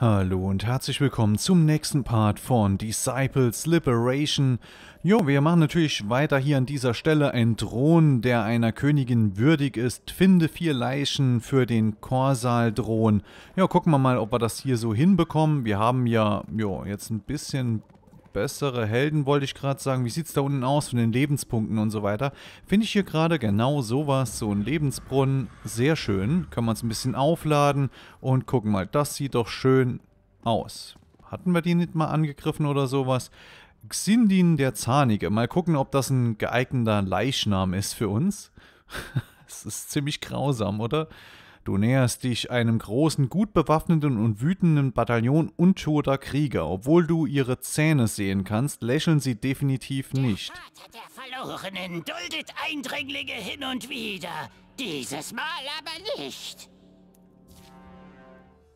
Hallo und herzlich willkommen zum nächsten Part von Disciples Liberation. Jo, wir machen natürlich weiter hier an dieser Stelle ein Thron, der einer Königin würdig ist. Finde vier Leichen für den Korsal-Thron. Ja, gucken wir mal, ob wir das hier so hinbekommen. Wir haben ja jo, jetzt ein bisschen bessere Helden, wollte ich gerade sagen. Wie sieht es da unten aus von den Lebenspunkten und so weiter? Finde ich hier gerade genau sowas, so ein Lebensbrunnen, sehr schön. Kann man es ein bisschen aufladen und gucken mal, das sieht doch schön aus. Hatten wir die nicht mal angegriffen oder sowas? Xindin der Zahnige. Mal gucken, ob das ein geeigneter Leichnam ist für uns. Es ist ziemlich grausam, oder? Ja. Du näherst dich einem großen, gut bewaffneten und wütenden Bataillon untoter Krieger. Obwohl du ihre Zähne sehen kannst, lächeln sie definitiv nicht. Der Vater der Verlorenen duldet Eindringlinge hin und wieder. Dieses Mal aber nicht.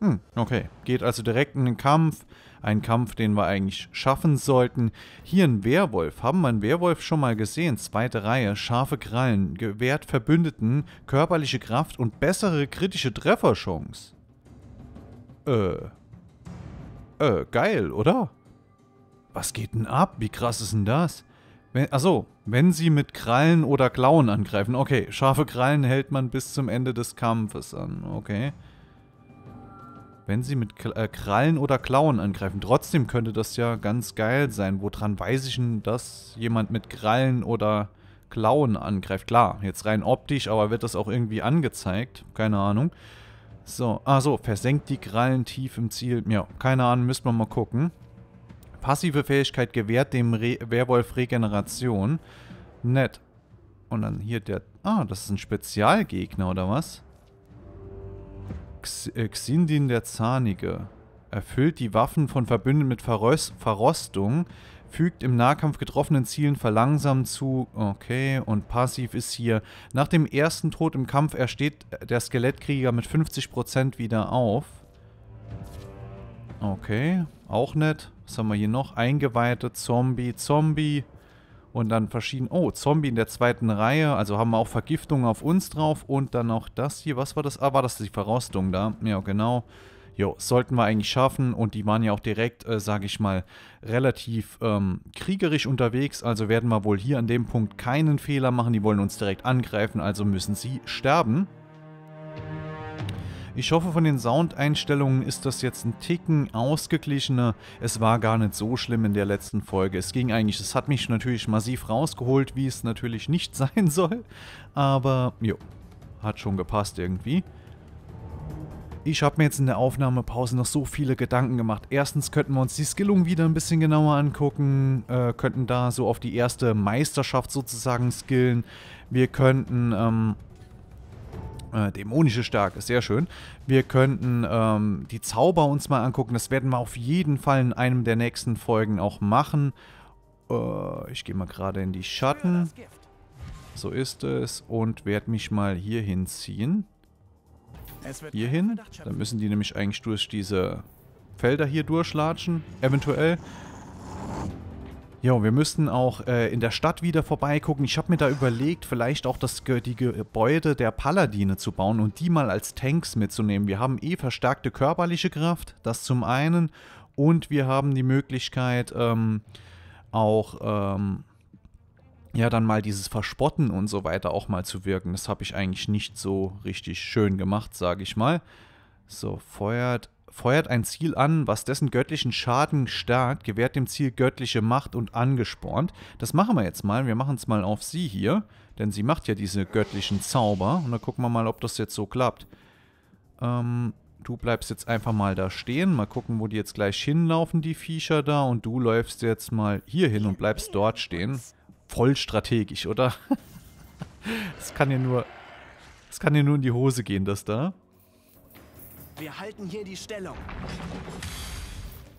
Hm, okay. Geht also direkt in den Kampf. Ein Kampf, den wir eigentlich schaffen sollten. Hier ein Werwolf. Haben wir einen Werwolf schon mal gesehen? Zweite Reihe, scharfe Krallen, gewährt Verbündeten, körperliche Kraft und bessere kritische Trefferchance. Äh. Äh, geil, oder? Was geht denn ab? Wie krass ist denn das? Wenn, achso, wenn sie mit Krallen oder Klauen angreifen. Okay, scharfe Krallen hält man bis zum Ende des Kampfes an. Okay. Wenn sie mit äh, Krallen oder Klauen angreifen. Trotzdem könnte das ja ganz geil sein. Woran weiß ich denn, dass jemand mit Krallen oder Klauen angreift? Klar, jetzt rein optisch, aber wird das auch irgendwie angezeigt? Keine Ahnung. So, ah so, versenkt die Krallen tief im Ziel. Ja, keine Ahnung, müssen wir mal gucken. Passive Fähigkeit gewährt dem Re Werwolf Regeneration. Nett. Und dann hier der... Ah, das ist ein Spezialgegner, oder was? X äh, Xindin der Zahnige. Erfüllt die Waffen von Verbündeten mit Verrost Verrostung, fügt im Nahkampf getroffenen Zielen verlangsamt zu. Okay, und passiv ist hier. Nach dem ersten Tod im Kampf ersteht der Skelettkrieger mit 50% wieder auf. Okay, auch nett. Was haben wir hier noch? Eingeweihte Zombie, Zombie und dann verschieden. Oh, Zombie in der zweiten Reihe. Also haben wir auch Vergiftungen auf uns drauf. Und dann noch das hier. Was war das? Ah, war das die Verrostung da? Ja, genau. Jo, sollten wir eigentlich schaffen. Und die waren ja auch direkt, äh, sage ich mal, relativ ähm, kriegerisch unterwegs. Also werden wir wohl hier an dem Punkt keinen Fehler machen. Die wollen uns direkt angreifen. Also müssen sie sterben. Ich hoffe, von den Soundeinstellungen ist das jetzt ein Ticken ausgeglichener. Es war gar nicht so schlimm in der letzten Folge. Es ging eigentlich, es hat mich natürlich massiv rausgeholt, wie es natürlich nicht sein soll. Aber, jo, hat schon gepasst irgendwie. Ich habe mir jetzt in der Aufnahmepause noch so viele Gedanken gemacht. Erstens könnten wir uns die Skillung wieder ein bisschen genauer angucken, äh, könnten da so auf die erste Meisterschaft sozusagen skillen. Wir könnten ähm, äh, dämonische Stärke, sehr schön. Wir könnten ähm, die Zauber uns mal angucken. Das werden wir auf jeden Fall in einem der nächsten Folgen auch machen. Äh, ich gehe mal gerade in die Schatten. So ist es. Und werde mich mal hier hinziehen. Hier hin. Dann müssen die nämlich eigentlich durch diese Felder hier durchlatschen. Eventuell. Jo, wir müssten auch äh, in der Stadt wieder vorbeigucken. Ich habe mir da überlegt, vielleicht auch das, die Gebäude der Paladine zu bauen und die mal als Tanks mitzunehmen. Wir haben eh verstärkte körperliche Kraft, das zum einen. Und wir haben die Möglichkeit, ähm, auch ähm, ja dann mal dieses Verspotten und so weiter auch mal zu wirken. Das habe ich eigentlich nicht so richtig schön gemacht, sage ich mal. So, feuert feuert ein Ziel an, was dessen göttlichen Schaden stärkt, gewährt dem Ziel göttliche Macht und angespornt. Das machen wir jetzt mal. Wir machen es mal auf sie hier, denn sie macht ja diese göttlichen Zauber. Und dann gucken wir mal, ob das jetzt so klappt. Ähm, du bleibst jetzt einfach mal da stehen. Mal gucken, wo die jetzt gleich hinlaufen, die Viecher da. Und du läufst jetzt mal hier hin und bleibst dort stehen. Voll strategisch, oder? das kann ja nur... Das kann ja nur in die Hose gehen, das da. Wir halten hier die Stellung.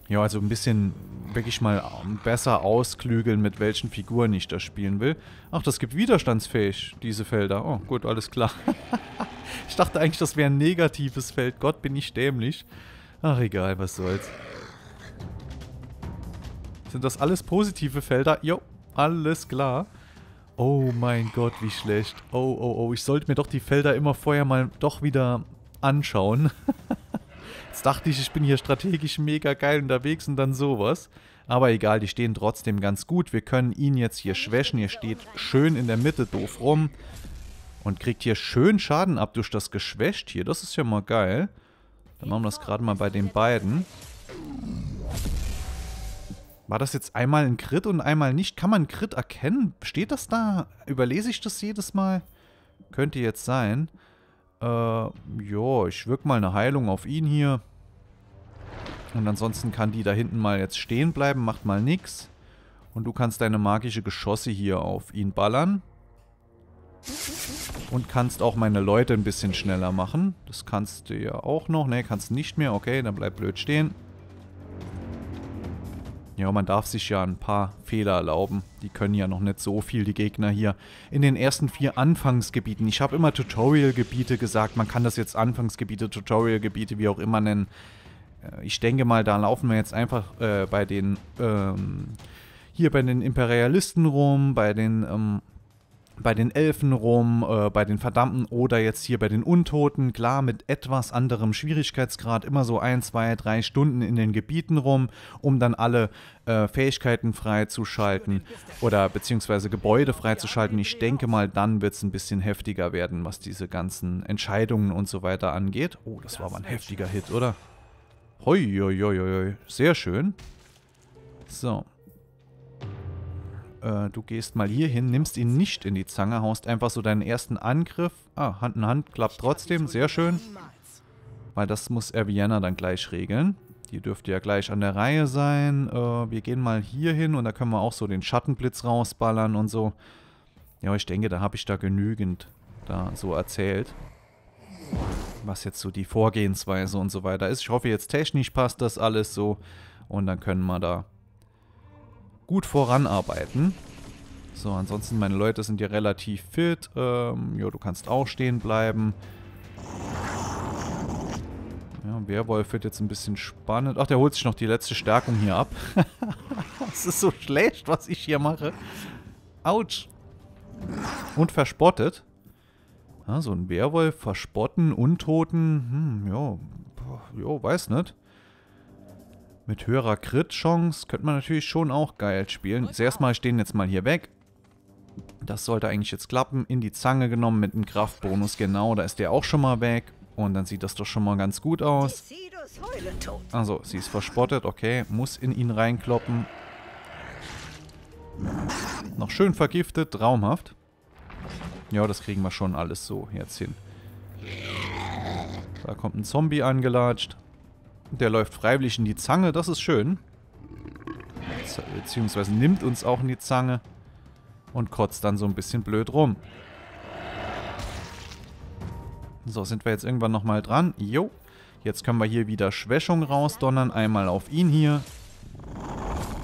Ja, also ein bisschen wirklich mal ähm, besser ausklügeln, mit welchen Figuren ich das spielen will. Ach, das gibt widerstandsfähig, diese Felder. Oh, gut, alles klar. ich dachte eigentlich, das wäre ein negatives Feld. Gott, bin ich dämlich. Ach, egal, was soll's. Sind das alles positive Felder? Jo, alles klar. Oh mein Gott, wie schlecht. Oh, oh, oh. Ich sollte mir doch die Felder immer vorher mal doch wieder anschauen. Jetzt dachte ich, ich bin hier strategisch mega geil unterwegs und dann sowas. Aber egal, die stehen trotzdem ganz gut. Wir können ihn jetzt hier schwächen. Ihr steht schön in der Mitte doof rum. Und kriegt hier schön Schaden ab durch das Geschwächt hier. Das ist ja mal geil. Dann machen wir das gerade mal bei den beiden. War das jetzt einmal ein Crit und einmal nicht? Kann man Crit erkennen? Steht das da? Überlese ich das jedes Mal? Könnte jetzt sein. Äh, jo, ich wirke mal eine Heilung auf ihn hier. Und ansonsten kann die da hinten mal jetzt stehen bleiben, macht mal nichts. Und du kannst deine magische Geschosse hier auf ihn ballern. Und kannst auch meine Leute ein bisschen schneller machen. Das kannst du ja auch noch. Ne, kannst du nicht mehr. Okay, dann bleib blöd stehen. Ja, man darf sich ja ein paar Fehler erlauben. Die können ja noch nicht so viel, die Gegner hier. In den ersten vier Anfangsgebieten. Ich habe immer Tutorial-Gebiete gesagt. Man kann das jetzt Anfangsgebiete, Tutorial-Gebiete, wie auch immer nennen. Äh, ich denke mal, da laufen wir jetzt einfach äh, bei den... Ähm, hier bei den Imperialisten rum, bei den ähm, bei den Elfen rum, äh, bei den Verdammten oder jetzt hier bei den Untoten. Klar, mit etwas anderem Schwierigkeitsgrad immer so ein, zwei, drei Stunden in den Gebieten rum, um dann alle äh, Fähigkeiten freizuschalten oder beziehungsweise Gebäude freizuschalten. Ich denke mal, dann wird es ein bisschen heftiger werden, was diese ganzen Entscheidungen und so weiter angeht. Oh, das war mal ein heftiger Hit, oder? Hoi, hoi, hoi, hoi. Sehr schön. So, äh, du gehst mal hier hin, nimmst ihn nicht in die Zange, haust einfach so deinen ersten Angriff. Ah, Hand in Hand klappt trotzdem, sehr schön. Weil das muss Vienna dann gleich regeln. Die dürfte ja gleich an der Reihe sein. Äh, wir gehen mal hier hin und da können wir auch so den Schattenblitz rausballern und so. Ja, ich denke, da habe ich da genügend da so erzählt. Was jetzt so die Vorgehensweise und so weiter ist. Ich hoffe, jetzt technisch passt das alles so. Und dann können wir da gut voranarbeiten. So, ansonsten meine Leute sind ja relativ fit. Ähm, jo, du kannst auch stehen bleiben. Ja, Werwolf wird jetzt ein bisschen spannend. Ach, der holt sich noch die letzte Stärkung hier ab. Es ist so schlecht, was ich hier mache. Autsch. Und verspottet. Ja, so ein Werwolf, verspotten, Untoten. Hm, jo. jo, weiß nicht. Mit höherer Crit-Chance könnte man natürlich schon auch geil spielen. Zuerst mal stehen jetzt mal hier weg. Das sollte eigentlich jetzt klappen. In die Zange genommen mit einem Kraftbonus. Genau, da ist der auch schon mal weg. Und dann sieht das doch schon mal ganz gut aus. Also, sie ist verspottet. Okay, muss in ihn reinkloppen. Noch schön vergiftet, traumhaft. Ja, das kriegen wir schon alles so jetzt hin. Da kommt ein Zombie angelatscht. Der läuft freiwillig in die Zange, das ist schön. Beziehungsweise nimmt uns auch in die Zange und kotzt dann so ein bisschen blöd rum. So, sind wir jetzt irgendwann nochmal dran? Jo. Jetzt können wir hier wieder Schwächung rausdonnern. Einmal auf ihn hier.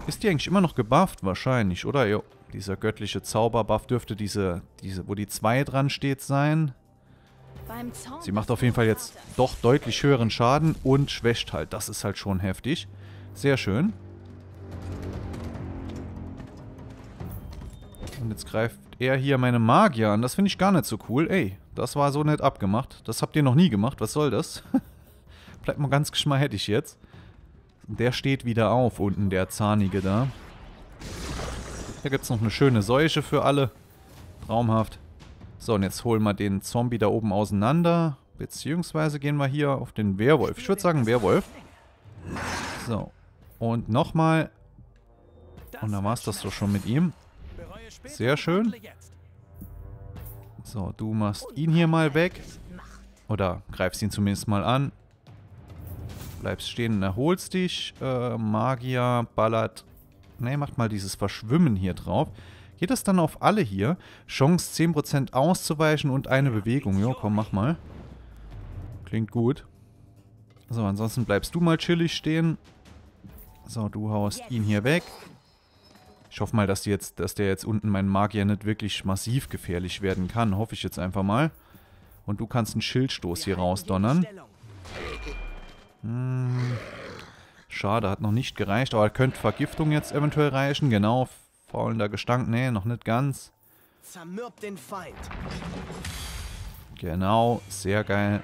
Ist die eigentlich immer noch gebufft? Wahrscheinlich, oder? Jo. Dieser göttliche Zauberbuff dürfte diese, diese, wo die 2 dran steht, sein. Sie macht auf jeden Fall jetzt doch deutlich höheren Schaden und schwächt halt. Das ist halt schon heftig. Sehr schön. Und jetzt greift er hier meine Magier an. Das finde ich gar nicht so cool. Ey, das war so nett abgemacht. Das habt ihr noch nie gemacht. Was soll das? Bleibt mal ganz geschmeidig jetzt. Der steht wieder auf, unten der Zahnige da. Da gibt es noch eine schöne Seuche für alle. Traumhaft. So, und jetzt holen wir den Zombie da oben auseinander. Beziehungsweise gehen wir hier auf den Werwolf. Ich würde sagen Werwolf. So. Und nochmal. Und dann war es das so schon mit ihm. Sehr schön. So, du machst ihn hier mal weg. Oder greifst ihn zumindest mal an. Bleibst stehen und erholst dich. Äh, Magier ballert. Ne, macht mal dieses Verschwimmen hier drauf. Geht das dann auf alle hier? Chance 10% auszuweichen und eine Bewegung. Jo, komm, mach mal. Klingt gut. So, ansonsten bleibst du mal chillig stehen. So, du haust ihn hier weg. Ich hoffe mal, dass, die jetzt, dass der jetzt unten, mein Magier, nicht wirklich massiv gefährlich werden kann. Hoffe ich jetzt einfach mal. Und du kannst einen Schildstoß hier rausdonnern. Hm. Schade, hat noch nicht gereicht. Aber könnte Vergiftung jetzt eventuell reichen. Genau, Faulender Gestank. Nee, noch nicht ganz. Zermürbt den Feind. Genau, sehr geil.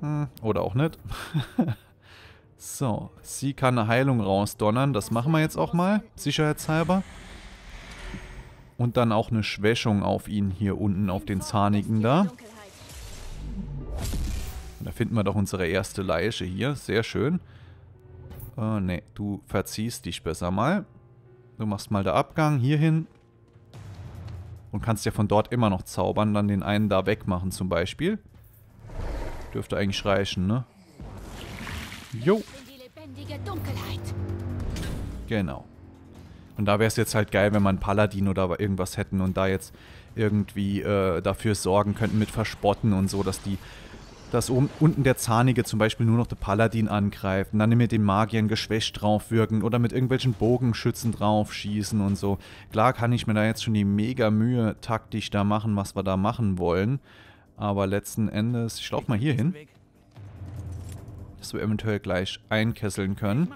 Hm, oder auch nicht. so, sie kann eine Heilung rausdonnern. Das machen wir jetzt auch mal, sicherheitshalber. Und dann auch eine Schwächung auf ihn hier unten, auf den Zahnigen da. Da finden wir doch unsere erste Leiche hier. Sehr schön. Äh, ne, du verziehst dich besser mal. Du machst mal der Abgang hierhin. Und kannst ja von dort immer noch zaubern, dann den einen da wegmachen zum Beispiel. Dürfte eigentlich reichen, ne? Jo. Genau. Und da wäre es jetzt halt geil, wenn man Paladin oder irgendwas hätten und da jetzt irgendwie äh, dafür sorgen könnten mit Verspotten und so, dass die dass oben, unten der Zahnige zum Beispiel nur noch der Paladin angreift und dann mit den Magiern geschwächt draufwirken oder mit irgendwelchen Bogenschützen draufschießen und so. Klar kann ich mir da jetzt schon die mega Mühe taktisch da machen, was wir da machen wollen. Aber letzten Endes, ich laufe mal hier hin, dass wir eventuell gleich einkesseln können.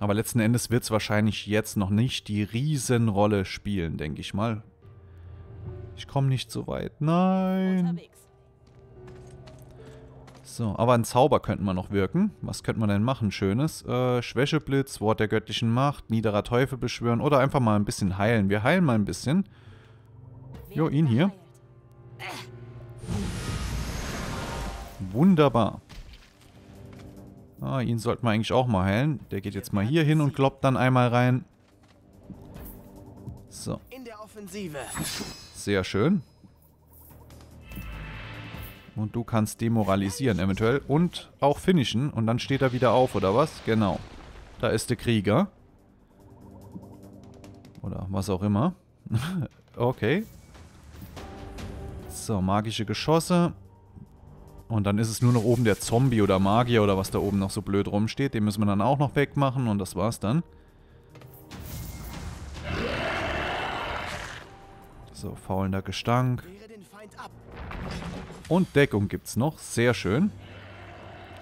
Aber letzten Endes wird es wahrscheinlich jetzt noch nicht die Riesenrolle spielen, denke ich mal. Ich komme nicht so weit. Nein. Unterwegs. So, aber einen Zauber könnten wir noch wirken. Was könnte man denn machen? Schönes. Äh, Schwächeblitz, Wort der göttlichen Macht, niederer Teufel beschwören oder einfach mal ein bisschen heilen. Wir heilen mal ein bisschen. Jo, ihn hier. Wunderbar. Ah, ihn sollten wir eigentlich auch mal heilen. Der geht jetzt mal hier hin und kloppt dann einmal rein. So. Sehr schön. Und du kannst demoralisieren eventuell. Und auch finishen. Und dann steht er wieder auf, oder was? Genau. Da ist der Krieger. Oder was auch immer. okay. So, magische Geschosse. Und dann ist es nur noch oben der Zombie oder Magier oder was da oben noch so blöd rumsteht. Den müssen wir dann auch noch wegmachen und das war's dann. So, faulender Gestank. Wehre den Feind ab. Und Deckung gibt es noch. Sehr schön.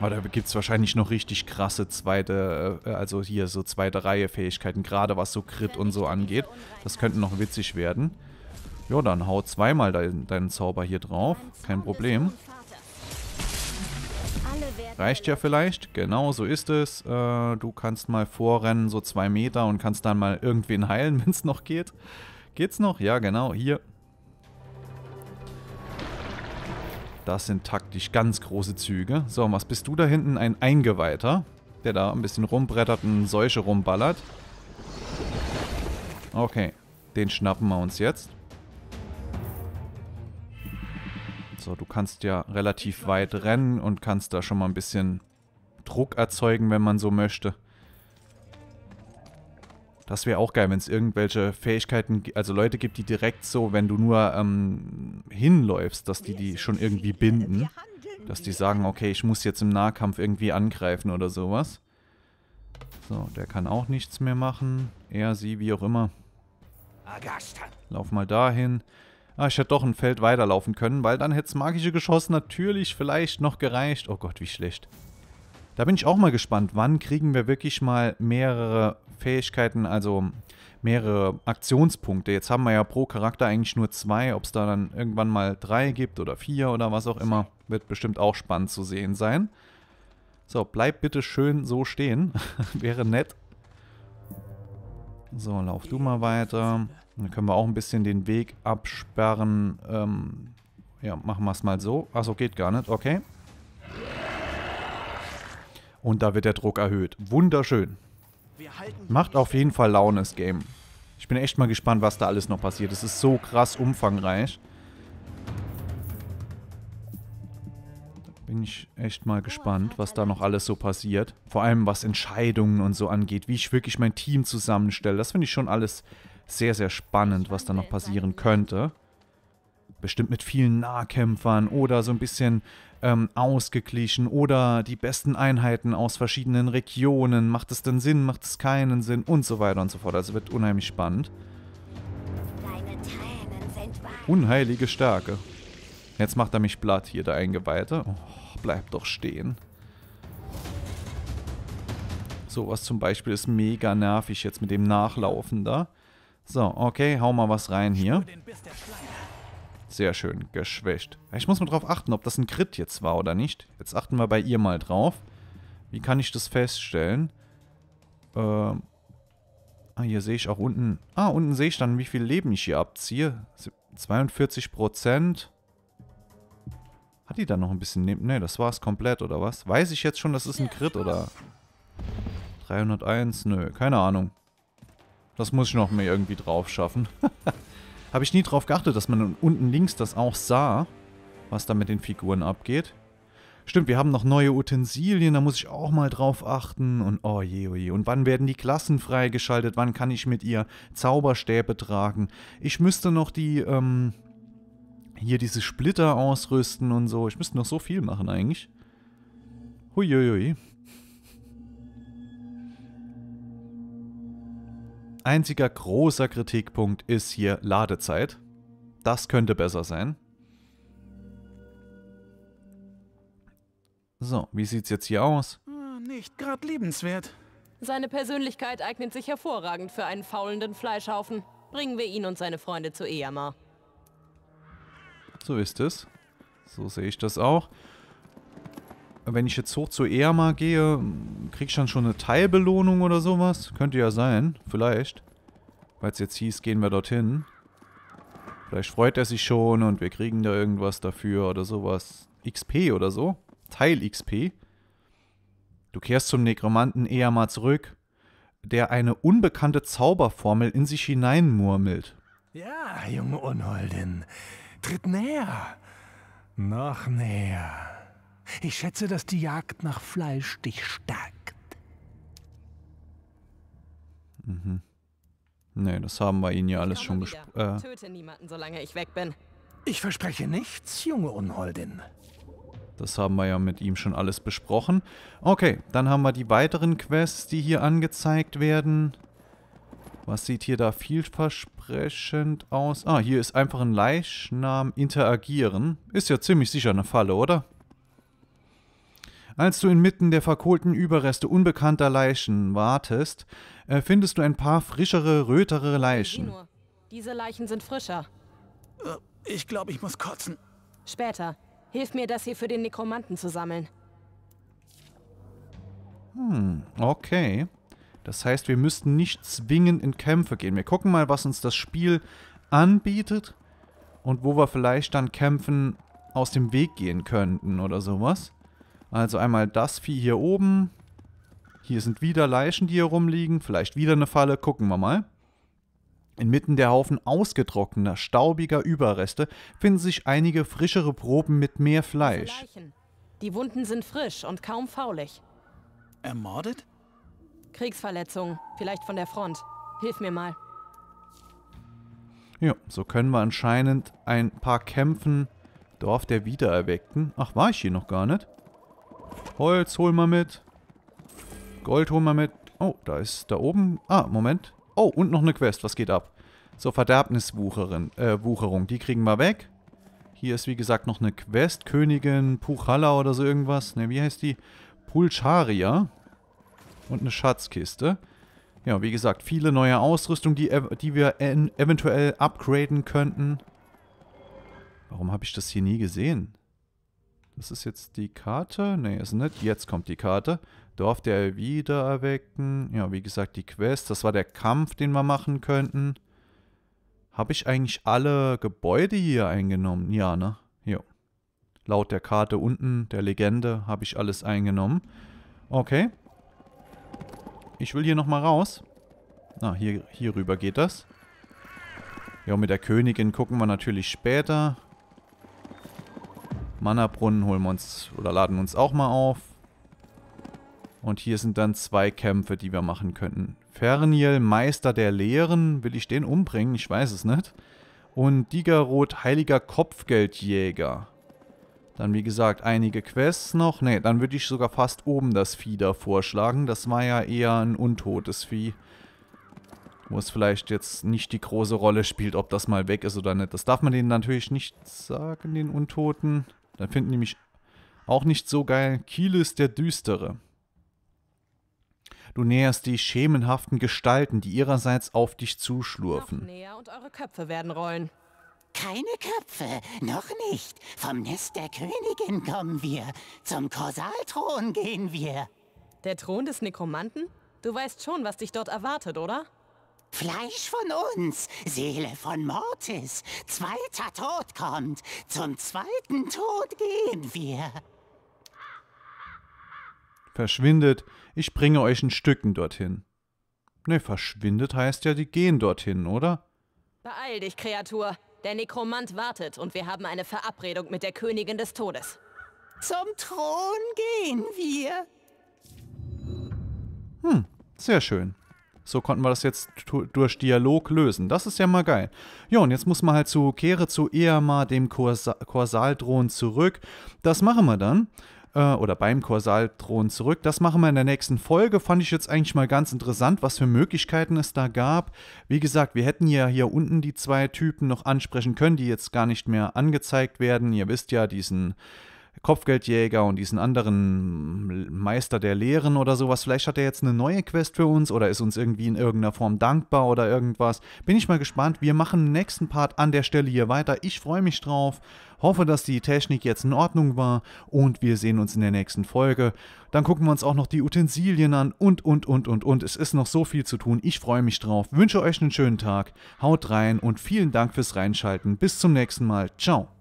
Aber da gibt es wahrscheinlich noch richtig krasse zweite, äh, also hier so zweite Reihe Fähigkeiten, gerade was so Crit und so angeht. Das könnte noch witzig werden. Ja, dann hau zweimal deinen, deinen Zauber hier drauf. Kein Problem. Reicht ja vielleicht. Genau, so ist es. Äh, du kannst mal vorrennen, so zwei Meter und kannst dann mal irgendwen heilen, wenn es noch geht. Geht's noch? Ja, genau. Hier, Das sind taktisch ganz große Züge. So, und was bist du da hinten? Ein Eingeweihter, der da ein bisschen rumbrettert und Seuche rumballert. Okay, den schnappen wir uns jetzt. So, du kannst ja relativ weit rennen und kannst da schon mal ein bisschen Druck erzeugen, wenn man so möchte. Das wäre auch geil, wenn es irgendwelche Fähigkeiten, also Leute gibt, die direkt so, wenn du nur ähm, hinläufst, dass die die schon irgendwie binden. Dass die sagen, okay, ich muss jetzt im Nahkampf irgendwie angreifen oder sowas. So, der kann auch nichts mehr machen. Er, sie, wie auch immer. Lauf mal dahin. Ah, ich hätte doch ein Feld weiterlaufen können, weil dann hätte das magische Geschoss natürlich vielleicht noch gereicht. Oh Gott, wie schlecht. Da bin ich auch mal gespannt, wann kriegen wir wirklich mal mehrere Fähigkeiten, also mehrere Aktionspunkte. Jetzt haben wir ja pro Charakter eigentlich nur zwei. Ob es da dann irgendwann mal drei gibt oder vier oder was auch immer, wird bestimmt auch spannend zu sehen sein. So, bleib bitte schön so stehen. Wäre nett. So, lauf du mal weiter. Dann können wir auch ein bisschen den Weg absperren. Ähm, ja, machen wir es mal so. Achso, geht gar nicht. Okay. Und da wird der Druck erhöht. Wunderschön. Macht auf jeden Fall Laune, das Game. Ich bin echt mal gespannt, was da alles noch passiert. Es ist so krass umfangreich. Bin ich echt mal gespannt, was da noch alles so passiert. Vor allem, was Entscheidungen und so angeht. Wie ich wirklich mein Team zusammenstelle. Das finde ich schon alles sehr, sehr spannend, was da noch passieren könnte bestimmt mit vielen Nahkämpfern oder so ein bisschen ähm, ausgeglichen oder die besten Einheiten aus verschiedenen Regionen. Macht es denn Sinn, macht es keinen Sinn und so weiter und so fort. Also wird unheimlich spannend. Unheilige Stärke. Jetzt macht er mich platt hier, der Eingeweihte. Oh, bleib doch stehen. Sowas zum Beispiel ist mega nervig jetzt mit dem Nachlaufen da. So, okay, hau mal was rein hier. Sehr schön, geschwächt. Ich muss mal drauf achten, ob das ein Crit jetzt war oder nicht. Jetzt achten wir bei ihr mal drauf. Wie kann ich das feststellen? Ähm, ah, hier sehe ich auch unten... Ah, unten sehe ich dann, wie viel Leben ich hier abziehe. 42 Prozent. Hat die da noch ein bisschen... Ne, das war es komplett, oder was? Weiß ich jetzt schon, das ist ein Crit, oder... 301? Nö, keine Ahnung. Das muss ich noch mehr irgendwie drauf schaffen. Habe ich nie drauf geachtet, dass man unten links das auch sah, was da mit den Figuren abgeht. Stimmt, wir haben noch neue Utensilien, da muss ich auch mal drauf achten. Und oh je, oh je. Und wann werden die Klassen freigeschaltet? Wann kann ich mit ihr Zauberstäbe tragen? Ich müsste noch die, ähm, hier diese Splitter ausrüsten und so. Ich müsste noch so viel machen eigentlich. Huiuiui. einziger großer Kritikpunkt ist hier Ladezeit. Das könnte besser sein. So, wie sieht's jetzt hier aus? Ah, nicht gerade liebenswert. Seine Persönlichkeit eignet sich hervorragend für einen faulenden Fleischhaufen. Bringen wir ihn und seine Freunde zu Eamar. So ist es. So sehe ich das auch wenn ich jetzt hoch zu Eama gehe, krieg ich dann schon eine Teilbelohnung oder sowas? Könnte ja sein, vielleicht. Weil es jetzt hieß, gehen wir dorthin. Vielleicht freut er sich schon und wir kriegen da irgendwas dafür oder sowas. XP oder so. Teil XP. Du kehrst zum Nekromanten Eama zurück, der eine unbekannte Zauberformel in sich hineinmurmelt. Ja, junge Unholdin. Tritt näher. Noch näher. Ich schätze, dass die Jagd nach Fleisch dich stärkt. Mhm. Nee, das haben wir Ihnen ja alles schon besprochen. Äh. Töte niemanden, solange ich weg bin. Ich verspreche nichts, junge Unholdin. Das haben wir ja mit ihm schon alles besprochen. Okay, dann haben wir die weiteren Quests, die hier angezeigt werden. Was sieht hier da vielversprechend aus? Ah, hier ist einfach ein Leichnam interagieren. Ist ja ziemlich sicher eine Falle, oder? Als du inmitten der verkohlten Überreste unbekannter Leichen wartest, äh, findest du ein paar frischere, rötere Leichen. Nur. Diese Leichen sind frischer. Äh, ich glaube, ich muss kotzen. Später. Hilf mir, das hier für den Nekromanten zu sammeln. Hm, okay. Das heißt, wir müssten nicht zwingend in Kämpfe gehen. Wir gucken mal, was uns das Spiel anbietet und wo wir vielleicht dann Kämpfen aus dem Weg gehen könnten oder sowas. Also einmal das Vieh hier oben. Hier sind wieder Leichen, die hier rumliegen. Vielleicht wieder eine Falle. Gucken wir mal. Inmitten der Haufen ausgetrockneter, staubiger Überreste finden sich einige frischere Proben mit mehr Fleisch. Die Wunden sind frisch und kaum faulig. Ermordet? Kriegsverletzung, vielleicht von der Front. Hilf mir mal. Ja, so können wir anscheinend ein paar Kämpfen Dorf der Wiedererweckten. Ach, war ich hier noch gar nicht? Holz holen wir mit. Gold holen wir mit. Oh, da ist da oben. Ah, Moment. Oh, und noch eine Quest. Was geht ab? So, Verderbniswucherin, äh, Wucherung. Die kriegen wir weg. Hier ist, wie gesagt, noch eine Quest. Königin Puchalla oder so irgendwas. Ne, wie heißt die? Pulcharia. Und eine Schatzkiste. Ja, wie gesagt, viele neue Ausrüstung, die, die wir eventuell upgraden könnten. Warum habe ich das hier nie gesehen? Das ist jetzt die Karte. Ne, ist nicht. Jetzt kommt die Karte. Dorf der Erwider Ja, wie gesagt, die Quest. Das war der Kampf, den wir machen könnten. Habe ich eigentlich alle Gebäude hier eingenommen? Ja, ne? Jo. Laut der Karte unten, der Legende, habe ich alles eingenommen. Okay. Ich will hier nochmal raus. Ah, hier, hier rüber geht das. Ja, mit der Königin gucken wir natürlich später. Mana-Brunnen holen wir uns oder laden uns auch mal auf. Und hier sind dann zwei Kämpfe, die wir machen könnten. Ferniel, Meister der Lehren. Will ich den umbringen? Ich weiß es nicht. Und Digerot, Heiliger Kopfgeldjäger. Dann, wie gesagt, einige Quests noch. Ne, dann würde ich sogar fast oben das Vieh da vorschlagen. Das war ja eher ein untotes Vieh. Wo es vielleicht jetzt nicht die große Rolle spielt, ob das mal weg ist oder nicht. Das darf man denen natürlich nicht sagen, den Untoten. Da finden nämlich auch nicht so geil. Kielis der Düstere. Du näherst die schemenhaften Gestalten, die ihrerseits auf dich zuschlurfen. Noch näher und eure Köpfe werden rollen. Keine Köpfe, noch nicht. Vom Nest der Königin kommen wir. Zum Korsalthron gehen wir. Der Thron des Nekromanten? Du weißt schon, was dich dort erwartet, oder? Fleisch von uns, Seele von Mortis. Zweiter Tod kommt. Zum zweiten Tod gehen wir. Verschwindet, ich bringe euch in Stücken dorthin. Ne, verschwindet heißt ja, die gehen dorthin, oder? Beeil dich, Kreatur. Der Nekromant wartet und wir haben eine Verabredung mit der Königin des Todes. Zum Thron gehen wir. Hm, sehr schön. So konnten wir das jetzt durch Dialog lösen. Das ist ja mal geil. Ja, und jetzt muss man halt zu Kehre zu Eama, dem Korsaldrohnen zurück. Das machen wir dann äh, oder beim Korsaldrohnen zurück. Das machen wir in der nächsten Folge. Fand ich jetzt eigentlich mal ganz interessant, was für Möglichkeiten es da gab. Wie gesagt, wir hätten ja hier unten die zwei Typen noch ansprechen können, die jetzt gar nicht mehr angezeigt werden. Ihr wisst ja, diesen Kopfgeldjäger und diesen anderen Meister der Lehren oder sowas. Vielleicht hat er jetzt eine neue Quest für uns oder ist uns irgendwie in irgendeiner Form dankbar oder irgendwas. Bin ich mal gespannt. Wir machen den nächsten Part an der Stelle hier weiter. Ich freue mich drauf. Hoffe, dass die Technik jetzt in Ordnung war und wir sehen uns in der nächsten Folge. Dann gucken wir uns auch noch die Utensilien an und, und, und, und, und. Es ist noch so viel zu tun. Ich freue mich drauf. Wünsche euch einen schönen Tag. Haut rein und vielen Dank fürs Reinschalten. Bis zum nächsten Mal. Ciao.